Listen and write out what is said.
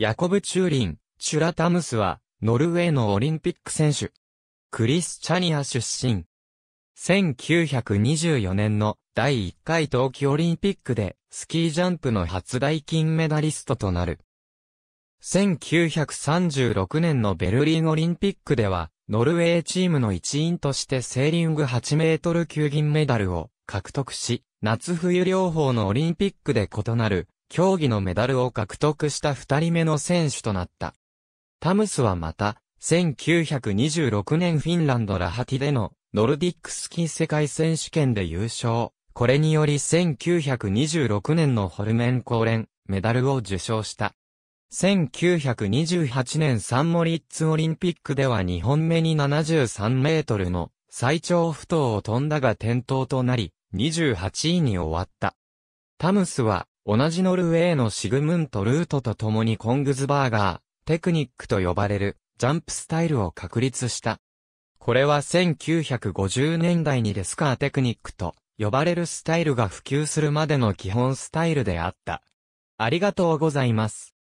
ヤコブ・チューリン、チュラタムスは、ノルウェーのオリンピック選手。クリスチャニア出身。1924年の第1回冬季オリンピックでスキージャンプの初代金メダリストとなる。1936年のベルリンオリンピックではノルウェーチームの一員としてセーリング8メートル級銀メダルを獲得し、夏冬両方のオリンピックで異なる競技のメダルを獲得した二人目の選手となった。タムスはまた、1926年フィンランドラハティでのノルディックスキー世界選手権で優勝。これにより1926年のホルメン公連メダルを受賞した。1928年サンモリッツオリンピックでは2本目に73メートルの最長不倒を飛んだが転倒となり、28位に終わった。タムスは同じノルウェーのシグムント・ルートと共にコングズバーガー、テクニックと呼ばれる、ジャンプスタイルを確立した。これは1950年代にデスカーテクニックと呼ばれるスタイルが普及するまでの基本スタイルであった。ありがとうございます。